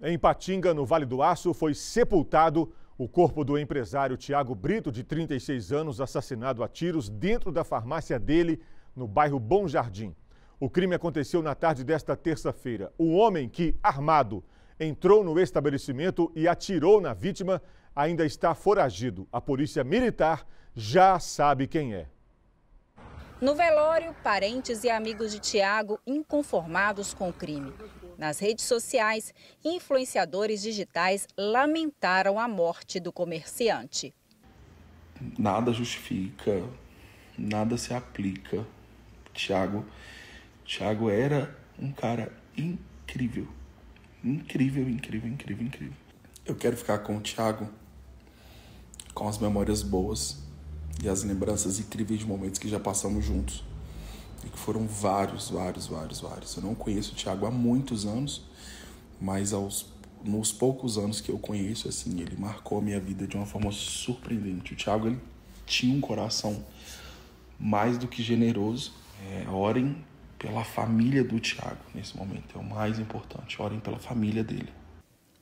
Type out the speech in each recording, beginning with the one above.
Em Patinga, no Vale do Aço, foi sepultado o corpo do empresário Tiago Brito, de 36 anos, assassinado a tiros dentro da farmácia dele, no bairro Bom Jardim. O crime aconteceu na tarde desta terça-feira. O homem que, armado, entrou no estabelecimento e atirou na vítima ainda está foragido. A polícia militar já sabe quem é. No velório, parentes e amigos de Tiago inconformados com o crime. Nas redes sociais, influenciadores digitais lamentaram a morte do comerciante. Nada justifica, nada se aplica. Tiago, Tiago era um cara incrível. Incrível, incrível, incrível, incrível. Eu quero ficar com o Tiago com as memórias boas e as lembranças incríveis de momentos que já passamos juntos e que foram vários, vários, vários, vários. Eu não conheço o Thiago há muitos anos, mas aos, nos poucos anos que eu conheço, assim, ele marcou a minha vida de uma forma surpreendente. O Thiago, ele tinha um coração mais do que generoso. É, orem pela família do Tiago nesse momento, é o mais importante. Orem pela família dele.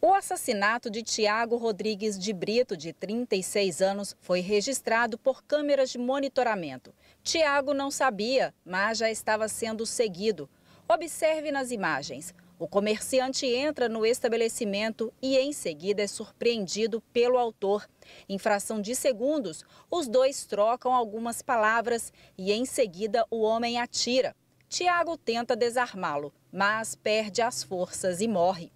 O assassinato de Tiago Rodrigues de Brito, de 36 anos, foi registrado por câmeras de monitoramento. Tiago não sabia, mas já estava sendo seguido. Observe nas imagens. O comerciante entra no estabelecimento e, em seguida, é surpreendido pelo autor. Em fração de segundos, os dois trocam algumas palavras e, em seguida, o homem atira. Tiago tenta desarmá-lo, mas perde as forças e morre.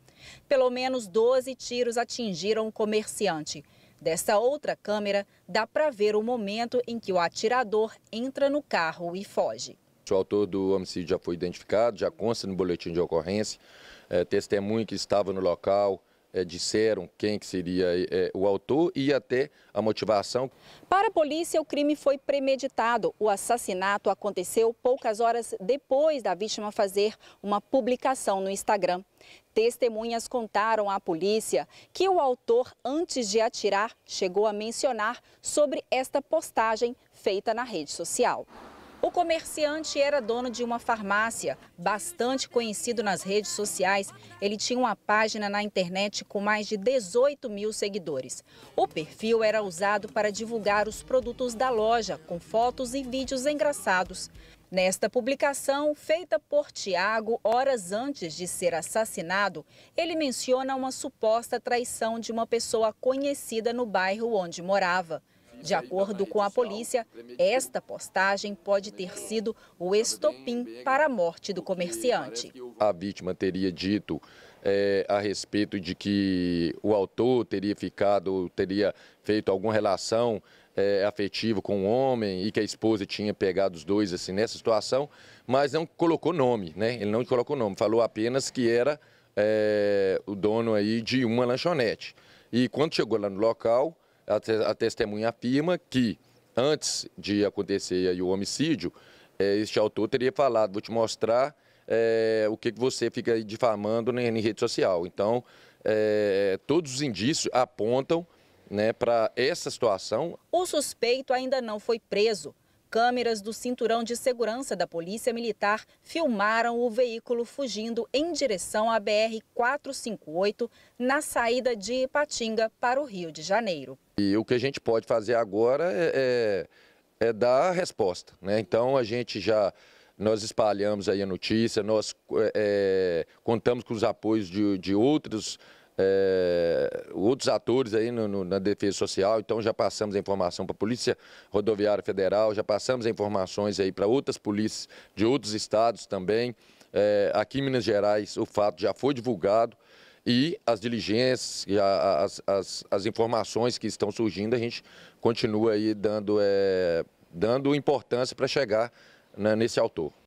Pelo menos 12 tiros atingiram o comerciante. Dessa outra câmera, dá para ver o momento em que o atirador entra no carro e foge. O autor do homicídio já foi identificado, já consta no boletim de ocorrência. É, testemunha que estava no local, é, disseram quem que seria é, o autor e até a motivação. Para a polícia, o crime foi premeditado. O assassinato aconteceu poucas horas depois da vítima fazer uma publicação no Instagram. Testemunhas contaram à polícia que o autor, antes de atirar, chegou a mencionar sobre esta postagem feita na rede social. O comerciante era dono de uma farmácia, bastante conhecido nas redes sociais. Ele tinha uma página na internet com mais de 18 mil seguidores. O perfil era usado para divulgar os produtos da loja, com fotos e vídeos engraçados. Nesta publicação, feita por Tiago horas antes de ser assassinado, ele menciona uma suposta traição de uma pessoa conhecida no bairro onde morava. De acordo com a polícia, esta postagem pode ter sido o estopim para a morte do comerciante. A vítima teria dito é, a respeito de que o autor teria ficado, teria feito alguma relação é, afetiva com o homem e que a esposa tinha pegado os dois assim nessa situação, mas não colocou nome, né? Ele não colocou nome, falou apenas que era é, o dono aí de uma lanchonete. E quando chegou lá no local, a, testemunha afirma que antes de acontecer o homicídio, é, este autor teria falado, vou te mostrar é, o que, que você fica difamando em, em rede social. Então, é, todos os indícios apontam né, para essa situação. O suspeito ainda não foi preso. Câmeras do cinturão de segurança da Polícia Militar filmaram o veículo fugindo em direção à BR-458 na saída de Ipatinga para o Rio de Janeiro. E o que a gente pode fazer agora é, é, é dar resposta. Né? Então a gente já nós espalhamos aí a notícia, nós é, é contamos com os apoios de, de outros é, outros atores aí no, no, na Defesa Social, então já passamos a informação para a Polícia Rodoviária Federal, já passamos informações aí para outras polícias de outros estados também. É, aqui em Minas Gerais o fato já foi divulgado e as diligências e a, as, as, as, informações que estão surgindo, a gente continua aí dando, é, dando importância para chegar né, nesse autor.